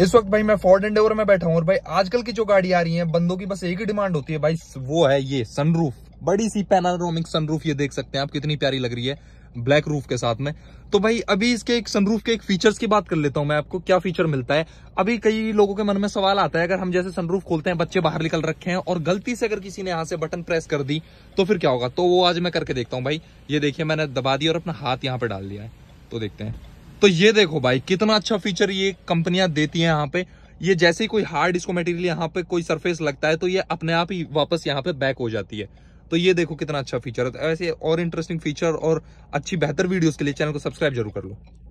इस वक्त भाई मैं फोर्ड एंडेवर में बैठा हूँ और भाई आजकल की जो गाड़ी आ रही है बंदों की बस एक ही डिमांड होती है भाई वो है ये सनरूफ बड़ी सी पेनारोमिक सनरूफ ये देख सकते हैं आप कितनी प्यारी लग रही है ब्लैक रूफ के साथ में तो भाई अभी इसके एक सनरूफ के एक फीचर्स की बात कर लेता हूं मैं आपको क्या फीचर मिलता है अभी कई लोगों के मन में सवाल आता है अगर हम जैसे सनरूफ खोलते हैं बच्चे बाहर निकल रखे हैं और गलती से अगर किसी ने यहां से बटन प्रेस कर दी तो फिर क्या होगा तो वो आज मैं करके देखता हूँ भाई ये देखिए मैंने दबा दी और अपना हाथ यहाँ पे डाल दिया है तो देखते हैं तो ये देखो भाई कितना अच्छा फीचर ये कंपनियां देती हैं यहाँ पे ये जैसे ही कोई हार्ड इसको मटेरियल यहाँ पे कोई सरफेस लगता है तो ये अपने आप ही वापस यहाँ पे बैक हो जाती है तो ये देखो कितना अच्छा फीचर है तो ऐसे और इंटरेस्टिंग फीचर और अच्छी बेहतर वीडियोस के लिए चैनल को सब्सक्राइब जरूर कर लो